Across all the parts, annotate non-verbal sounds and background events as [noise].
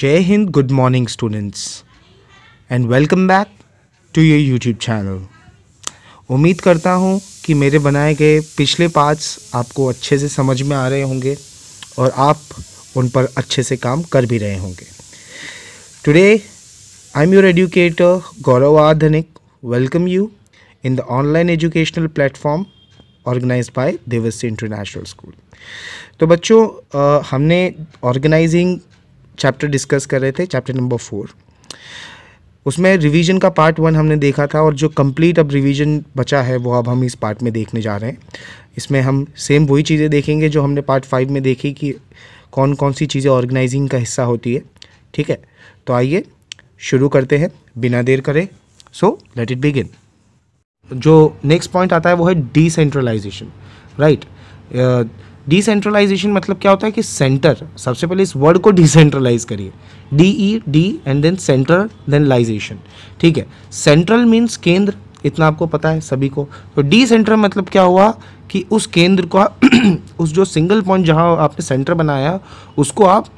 जय हिंद good morning students and welcome back to your YouTube channel उम्मीद करता हूँ कि मेरे बनाए गए पिछले पार्ट्स आपको अच्छे से समझ में आ रहे होंगे और आप उन पर अच्छे से काम कर भी रहे होंगे today I am your educator Gaurav Adhnik welcome you in the online educational platform organise by Devassy international school तो बच्चों हमने ऑर्गेनाइजिंग चैप्टर डिस्कस कर रहे थे चैप्टर नंबर फोर उसमें रिवीजन का पार्ट वन हमने देखा था और जो कंप्लीट अब रिवीजन बचा है वो अब हम इस पार्ट में देखने जा रहे हैं इसमें हम सेम वही चीज़ें देखेंगे जो हमने पार्ट फाइव में देखी कि कौन कौन सी चीज़ें ऑर्गेनाइजिंग का हिस्सा होती है ठीक है तो आइए शुरू करते हैं बिना देर करें सो लेट इट बिगिन जो नेक्स्ट पॉइंट आता है वो है डिसेंट्रलाइजेशन राइट right? डिसेंट्रलाइजेशन मतलब क्या होता है कि सेंटर सबसे पहले इस वर्ड को डिसेंट्रलाइज करिए D E D and then centre then lisation ठीक है सेंट्रल मीन्स केंद्र इतना आपको पता है सभी को तो डी सेंटर मतलब क्या हुआ कि उस केंद्र को [clears throat] उस जो सिंगल पॉइंट जहाँ आपने सेंटर बनाया उसको आप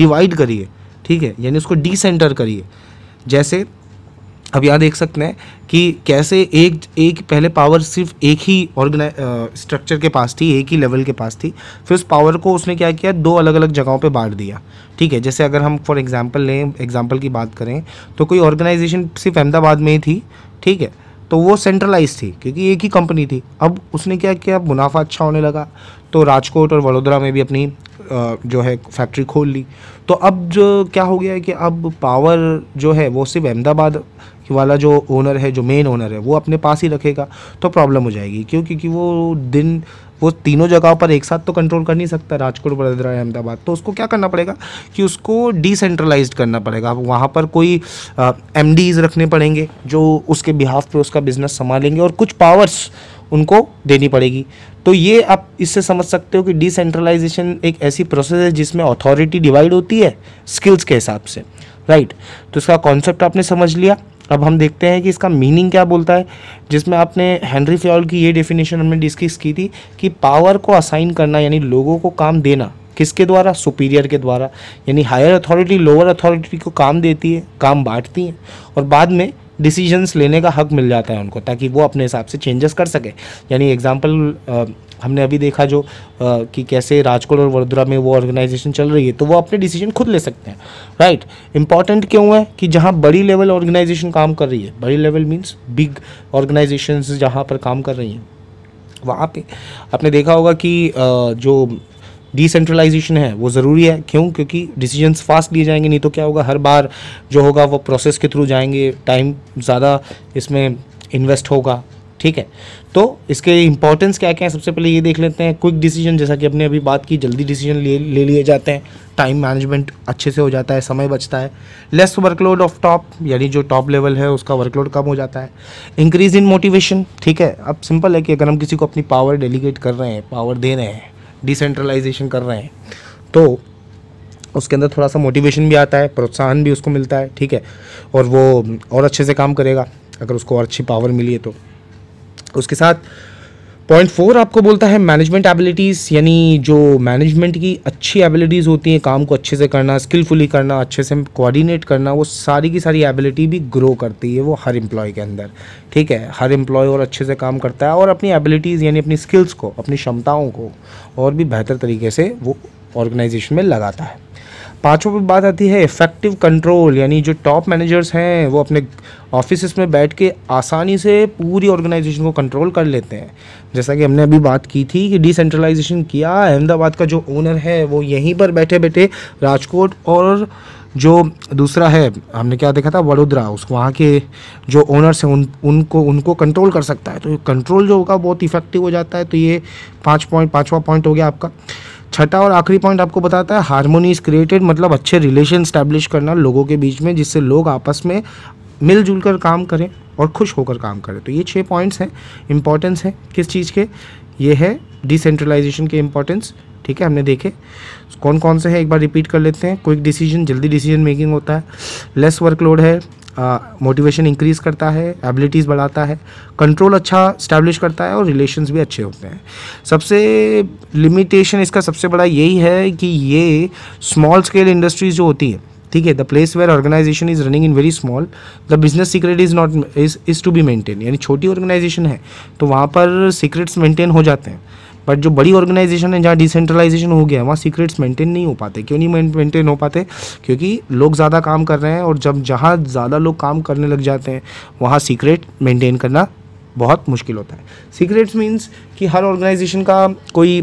डिवाइड [clears throat] करिए ठीक है यानी उसको डी सेंटर करिए जैसे अब यहाँ देख सकते हैं कि कैसे एक एक पहले पावर सिर्फ एक ही ऑर्गेनाइज स्ट्रक्चर के पास थी एक ही लेवल के पास थी फिर उस पावर को उसने क्या किया दो अलग अलग जगहों पे बांट दिया ठीक है जैसे अगर हम फॉर एग्जांपल लें एग्जांपल की बात करें तो कोई ऑर्गेनाइजेशन सिर्फ अहमदाबाद में ही थी ठीक है तो वो सेंट्रलाइज थी क्योंकि एक ही कंपनी थी अब उसने क्या किया मुनाफा अच्छा होने लगा तो राजकोट और वडोदरा में भी अपनी जो है फैक्ट्री खोल ली तो अब जो क्या हो गया है कि अब पावर जो है वो सिर्फ अहमदाबाद वाला जो ओनर है जो मेन ओनर है वो अपने पास ही रखेगा तो प्रॉब्लम हो जाएगी क्यों क्योंकि वो दिन वो तीनों जगहों पर एक साथ तो कंट्रोल कर नहीं सकता राजकोट वडोदरा अहमदाबाद तो उसको क्या करना पड़ेगा कि उसको डिसेंट्रलाइज करना पड़ेगा वहाँ पर कोई एम रखने पड़ेंगे जो उसके बिहाफ पर उसका बिजनेस संभालेंगे और कुछ पावर्स उनको देनी पड़ेगी तो ये आप इससे समझ सकते हो कि डिसेंट्रलाइजेशन एक ऐसी प्रोसेस है जिसमें अथॉरिटी डिवाइड होती है स्किल्स के हिसाब से राइट तो इसका कॉन्सेप्ट आपने समझ लिया अब हम देखते हैं कि इसका मीनिंग क्या बोलता है जिसमें आपने हेनरी फ्योल की ये डेफिनेशन हमने डिस्कस की थी कि पावर को असाइन करना यानी लोगों को काम देना किसके द्वारा सुपीरियर के द्वारा यानी हायर अथॉरिटी लोअर अथॉरिटी को काम देती है काम बांटती है और बाद में डिसीजंस लेने का हक मिल जाता है उनको ताकि वो अपने हिसाब से चेंजेस कर सके यानी एग्जांपल हमने अभी देखा जो कि कैसे राजकोट और वडोदरा में वो ऑर्गेनाइजेशन चल रही है तो वो अपने डिसीजन खुद ले सकते हैं राइट इंपॉर्टेंट क्यों है कि जहाँ बड़ी लेवल ऑर्गेनाइजेशन काम कर रही है बड़ी लेवल मीन्स बिग ऑर्गेनाइजेशन जहाँ पर काम कर रही हैं वहाँ पे आपने देखा होगा कि जो डिसेंट्रलाइजेशन है वो ज़रूरी है क्यों क्योंकि डिसीजंस फास्ट लिए जाएंगे नहीं तो क्या होगा हर बार जो होगा वो प्रोसेस के थ्रू जाएंगे टाइम ज़्यादा इसमें इन्वेस्ट होगा ठीक है तो इसके इंपॉर्टेंस क्या क्या है सबसे पहले ये देख लेते हैं क्विक डिसीजन जैसा कि अपने अभी बात की जल्दी डिसीजन ले ले लिए जाते हैं टाइम मैनेजमेंट अच्छे से हो जाता है समय बचता है लेस वर्कलोड ऑफ टॉप यानी जो टॉप लेवल है उसका वर्कलोड कम हो जाता है इंक्रीज इन मोटिवेशन ठीक है अब सिंपल है कि अगर हम किसी को अपनी पावर डेलीगेट कर रहे हैं पावर दे रहे हैं डिसेंट्रलाइजेशन कर रहे हैं तो उसके अंदर थोड़ा सा मोटिवेशन भी आता है प्रोत्साहन भी उसको मिलता है ठीक है और वो और अच्छे से काम करेगा अगर उसको और अच्छी पावर मिली है तो उसके साथ पॉइंट फोर आपको बोलता है मैनेजमेंट एबिलिटीज़ यानी जो मैनेजमेंट की अच्छी एबिलिटीज़ होती हैं काम को अच्छे से करना स्किलफुली करना अच्छे से कोऑर्डिनेट करना वो सारी की सारी एबिलिटी भी ग्रो करती है वो हर एम्प्लॉय के अंदर ठीक है हर एम्प्लॉय और अच्छे से काम करता है और अपनी एबिलिटीज़ यानी अपनी स्किल्स को अपनी क्षमताओं को और भी बेहतर तरीके से वो ऑर्गेनाइजेशन में लगाता है पांचों पर बात आती है इफेक्टिव कंट्रोल यानी जो टॉप मैनेजर्स हैं वो अपने ऑफिस में बैठ के आसानी से पूरी ऑर्गेनाइजेशन को कंट्रोल कर लेते हैं जैसा कि हमने अभी बात की थी कि डिसेंट्रलाइजेशन किया अहमदाबाद का जो ओनर है वो यहीं पर बैठे बैठे राजकोट और जो दूसरा है हमने क्या देखा था वडोदरा उस वहाँ के जो ओनर्स हैं उन उनको उनको कंट्रोल कर सकता है तो कंट्रोल जो होगा बहुत इफेक्टिव हो जाता है तो ये पाँच पॉइंट पाँचवा पॉइंट हो गया आपका छठा और आखिरी पॉइंट आपको बताता है हारमोनी इज क्रिएटेड मतलब अच्छे रिलेशन स्टैब्लिश करना लोगों के बीच में जिससे लोग आपस में मिलजुल कर काम करें और खुश होकर काम करें तो ये छः पॉइंट्स हैं इंपॉर्टेंस है किस चीज़ के ये है डिसेंट्रलाइजेशन के इंपॉर्टेंस ठीक है हमने देखे कौन कौन से हैं एक बार रिपीट कर लेते हैं क्विक डिसीजन जल्दी डिसीजन मेकिंग होता है लेस वर्कलोड है मोटिवेशन इंक्रीज करता है एबिलिटीज़ बढ़ाता है कंट्रोल अच्छा स्टैब्लिश करता है और रिलेशंस भी अच्छे होते हैं सबसे लिमिटेशन इसका सबसे बड़ा यही है कि ये स्मॉल स्केल इंडस्ट्रीज जो होती है ठीक है the place where organisation is running in very small the business secret is not is is to be maintain यानी छोटी ऑर्गेनाइजेशन है तो वहाँ पर सीक्रेट्स मेंटेन हो जाते हैं बट जो बड़ी ऑर्गेनाइजेशन है जहाँ डिसेंट्रलाइजेशन हो गया है वहाँ सीक्रेट्स मेंटेन नहीं हो पाते क्यों नहीं मेंटेन हो पाते क्योंकि लोग ज़्यादा काम कर रहे हैं और जब जहाँ ज़्यादा लोग काम करने लग जाते हैं वहाँ सीक्रेट मेंटेन करना बहुत मुश्किल होता है सीक्रेट्स मीन्स कि हर ऑर्गेनाइजेशन का कोई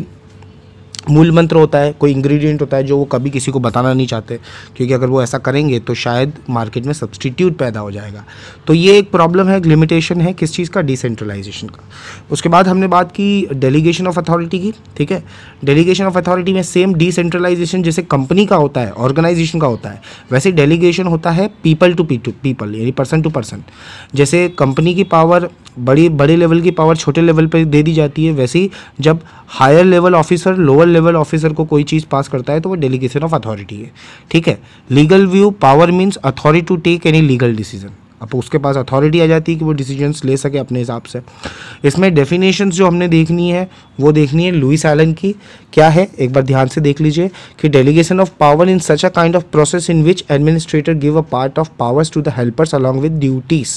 मूल मंत्र होता है कोई इंग्रेडिएंट होता है जो वो कभी किसी को बताना नहीं चाहते क्योंकि अगर वो ऐसा करेंगे तो शायद मार्केट में सब्सटीट्यूट पैदा हो जाएगा तो ये एक प्रॉब्लम है एक लिमिटेशन है किस चीज़ का डिसेंट्रलाइजेशन का उसके बाद हमने बात की डेलीगेशन ऑफ अथॉरिटी की ठीक है डेलीगेशन ऑफ अथॉरिटी में सेम डिसेंट्रलाइजेशन जैसे कंपनी का होता है ऑर्गेनाइजेशन का होता है वैसे डेलीगेशन होता है people to P to people यानी पर्सन टू पर्सन जैसे कंपनी की पावर बड़ी बड़े लेवल की पावर छोटे लेवल पर दे दी जाती है वैसे ही जब higher level officer lower level level officer को कोई चीज़ पास करता है तो वो डेलीगेशन ऑफ अथॉरिटी है ठीक है legal view power means authority to take any legal decision अब उसके पास अथॉरिटी आ जाती है कि वो डिसीजंस ले सके अपने हिसाब से इसमें डेफिनेशंस जो हमने देखनी है वो देखनी है लुइस एलन की क्या है एक बार ध्यान से देख लीजिए कि delegation of power in such a kind of process in which administrator give a part of powers to the helpers along with duties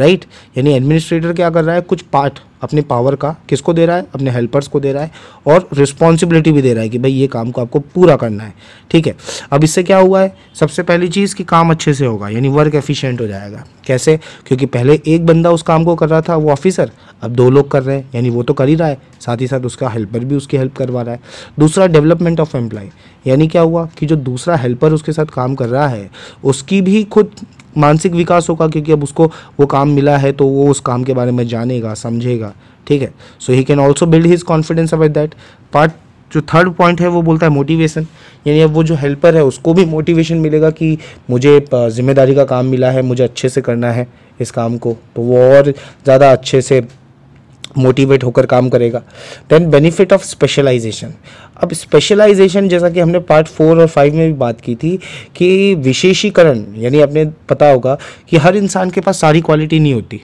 right यानी एडमिनिस्ट्रेटर क्या कर रहा है कुछ पार्ट अपनी पावर का किसको दे रहा है अपने हेल्पर्स को दे रहा है और रिस्पॉन्सिबिलिटी भी दे रहा है कि भाई ये काम को आपको पूरा करना है ठीक है अब इससे क्या हुआ है सबसे पहली चीज़ कि काम अच्छे से होगा यानी वर्क एफिशिएंट हो जाएगा कैसे क्योंकि पहले एक बंदा उस काम को कर रहा था वो ऑफिसर अब दो लोग कर रहे हैं यानी वो तो कर ही रहा है साथ ही साथ उसका हेल्पर भी उसकी हेल्प करवा रहा है दूसरा डेवलपमेंट ऑफ एम्प्लॉय यानी क्या हुआ कि जो दूसरा हेल्पर उसके साथ काम कर रहा है उसकी भी खुद मानसिक विकास होगा क्योंकि अब उसको वो काम मिला है तो वो उस काम के बारे में जानेगा समझेगा होगा ठीक है so he can also build his confidence about that part जो थर्ड पॉइंट है वो बोलता है मोटिवेशन यानी अब वो जो हेल्पर है उसको भी मोटिवेशन मिलेगा कि मुझे जिम्मेदारी का काम मिला है मुझे अच्छे से करना है इस काम को तो वो और ज़्यादा अच्छे से मोटिवेट होकर काम करेगा देन बेनिफिट ऑफ स्पेशलाइजेशन अब स्पेशलाइजेशन जैसा कि हमने पार्ट फोर और फाइव में भी बात की थी कि विशेषीकरण यानी आपने पता होगा कि हर इंसान के पास सारी क्वालिटी नहीं होती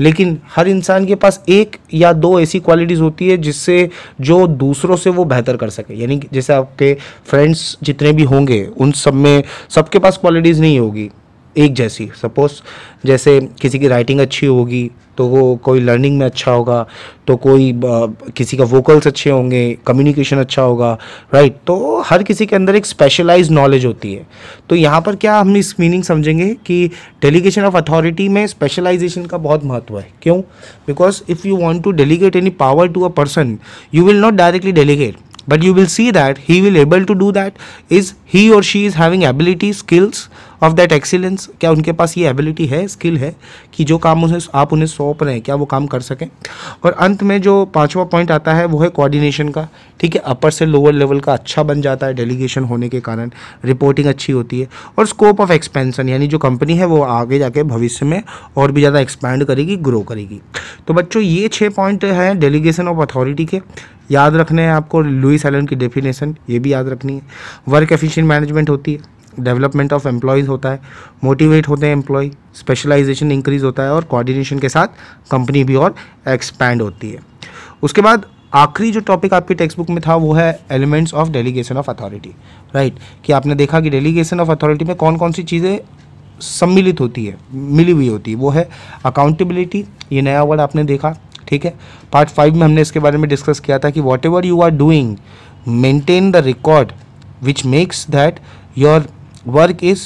लेकिन हर इंसान के पास एक या दो ऐसी क्वालिटीज़ होती है जिससे जो दूसरों से वो बेहतर कर सके यानी जैसे आपके फ्रेंड्स जितने भी होंगे उन सब में सबके पास क्वालिटीज़ नहीं होगी एक जैसी सपोज़ जैसे किसी की राइटिंग अच्छी होगी तो वो कोई लर्निंग में अच्छा होगा तो कोई किसी का वोकल्स अच्छे होंगे कम्युनिकेशन अच्छा होगा राइट तो हर किसी के अंदर एक स्पेशलाइज नॉलेज होती है तो यहाँ पर क्या हम इस मीनिंग समझेंगे कि डेलीगेशन ऑफ अथॉरिटी में स्पेशलाइजेशन का बहुत महत्व है क्यों because if you want to delegate any power to a person you will not directly delegate but you will see that he will able to do that is he और she is having ability skills of that excellence क्या उनके पास ये ability है skill है कि जो काम उन्हें आप उन्हें सौंप रहे हैं क्या वो काम कर सकें और अंत में जो पाँचवा पॉइंट आता है वो है कोऑर्डिनेशन का ठीक है अपर से लोअर लेवल का अच्छा बन जाता है डेलीगेशन होने के कारण रिपोर्टिंग अच्छी होती है और स्कोप ऑफ एक्सपेंसन यानी जो कंपनी है वो आगे जाके भविष्य में और भी ज़्यादा एक्सपैंड करेगी ग्रो करेगी तो बच्चों ये छः पॉइंट हैं डेलीगेशन ऑफ अथॉरिटी के याद रखने हैं आपको लुई सैलन की डेफिनेशन ये भी याद रखनी है वर्क एफिशिएंट मैनेजमेंट होती है डेवलपमेंट ऑफ एम्प्लॉयज़ होता है मोटिवेट होते हैं एम्प्लॉय स्पेशलाइजेशन इंक्रीज होता है और कोऑर्डिनेशन के साथ कंपनी भी और एक्सपैंड होती है उसके बाद आखिरी जो टॉपिक आपके टेक्स्ट बुक में था वो है elements of delegation of authority right कि आपने देखा कि डेलीगेशन ऑफ अथॉरिटी में कौन कौन सी चीज़ें सम्मिलित होती है मिली हुई होती है वो है अकाउंटेबिलिटी ये नया वर्ड आपने देखा ठीक है पार्ट फाइव में हमने इसके बारे में डिस्कस किया था कि whatever you are doing maintain the record which makes that your work is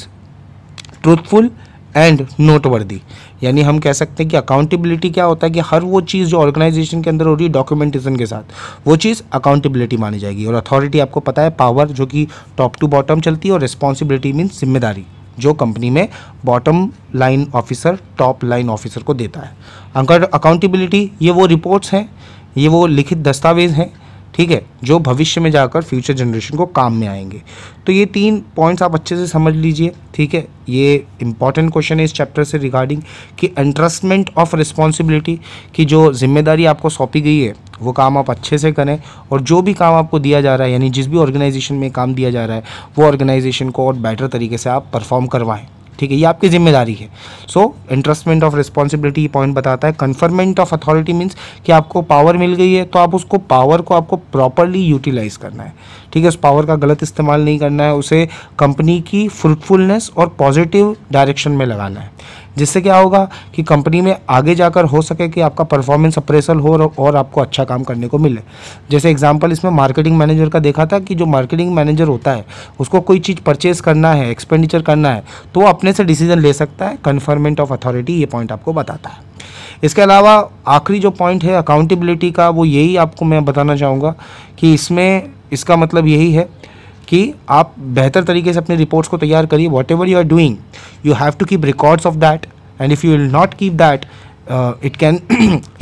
truthful and noteworthy यानी हम कह सकते हैं कि अकाउंटेबिलिटी क्या होता है कि हर वो चीज़ जो ऑर्गेनाइजेशन के अंदर हो रही है डॉक्यूमेंटेशन के साथ वो चीज़ अकाउंटेबिलिटी मानी जाएगी और अथॉरिटी आपको पता है पावर जो कि टॉप टू बॉटम चलती है और रिस्पॉन्सिबिलिटी मीन्स जिम्मेदारी जो कंपनी में bottom line officer top line officer को देता है अंकर अकाउंटेबिलिटी ये वो रिपोर्ट्स हैं ये वो लिखित दस्तावेज़ हैं ठीक है जो भविष्य में जाकर फ्यूचर जनरेशन को काम में आएंगे तो ये तीन पॉइंट्स आप अच्छे से समझ लीजिए ठीक है ये इंपॉर्टेंट क्वेश्चन है इस चैप्टर से रिगार्डिंग कि एंट्रस्टमेंट ऑफ रिस्पॉन्सिबिलिटी की जो जिम्मेदारी आपको सौंपी गई है वो काम आप अच्छे से करें और जो भी काम आपको दिया जा रहा है यानी जिस भी ऑर्गेनाइजेशन में काम दिया जा रहा है वो ऑर्गेनाइजेशन को और बेटर तरीके से आप परफॉर्म करवाएं ठीक है ये आपकी जिम्मेदारी है so entrustment of responsibility point बताता है कन्फर्मेंट ऑफ अथॉरिटी मीन्स कि आपको पावर मिल गई है तो आप उसको पावर को आपको प्रॉपरली यूटिलाइज करना है ठीक है उस पावर का गलत इस्तेमाल नहीं करना है उसे कंपनी की फ्रूटफुलनेस और पॉजिटिव डायरेक्शन में लगाना है जिससे क्या होगा कि कंपनी में आगे जाकर हो सके कि आपका परफॉर्मेंस अप्रेसल हो और आपको अच्छा काम करने को मिले जैसे एग्जाम्पल इसमें मार्केटिंग मैनेजर का देखा था कि जो मार्केटिंग मैनेजर होता है उसको कोई चीज़ परचेज करना है एक्सपेंडिचर करना है तो वो अपने से डिसीजन ले सकता है कन्फर्मेंट ऑफ अथॉरिटी ये पॉइंट आपको बताता है इसके अलावा आखिरी जो पॉइंट है अकाउंटेबिलिटी का वो यही आपको मैं बताना चाहूँगा कि इसमें इसका मतलब यही है कि आप बेहतर तरीके से अपने रिपोर्ट्स को तैयार करिए whatever you are doing you have to keep records of that and if you will not keep that it can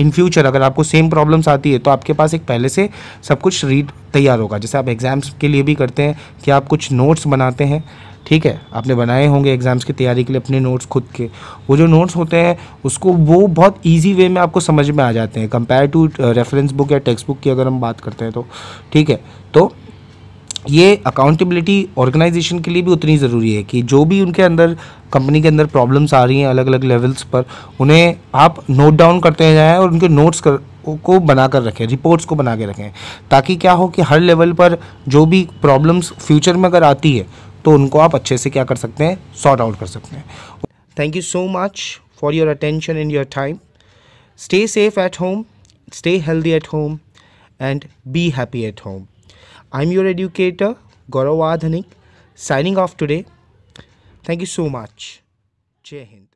in future अगर आपको सेम प्रॉब्लम्स आती है तो आपके पास एक पहले से सब कुछ रीड तैयार होगा जैसे आप एग्ज़ाम्स के लिए भी करते हैं कि आप कुछ नोट्स बनाते हैं ठीक है आपने बनाए होंगे एग्ज़ाम्स की तैयारी के लिए अपने नोट्स खुद के वो जो नोट्स होते हैं उसको वो बहुत ईजी वे में आपको समझ में आ जाते हैं कंपेयर टू रेफरेंस बुक या टेक्स्ट बुक की अगर हम बात करते हैं तो ठीक है तो ये अकाउंटेबिलिटी ऑर्गेनाइजेशन के लिए भी उतनी ज़रूरी है कि जो भी उनके अंदर कंपनी के अंदर प्रॉब्लम्स आ रही हैं अलग अलग लेवल्स पर उन्हें आप नोट डाउन करते जाएँ और उनके नोट्स कर को बना कर रखें रिपोर्ट्स को बना के रखें ताकि क्या हो कि हर लेवल पर जो भी प्रॉब्लम्स फ्यूचर में अगर आती है तो उनको आप अच्छे से क्या कर सकते हैं सॉर्ट आउट कर सकते हैं thank you so much for your attention in your time stay safe at home stay healthy at home and be happy at home I'm your educator, Gaurav Adhanik, signing off today. Thank you so much. Jai Hind.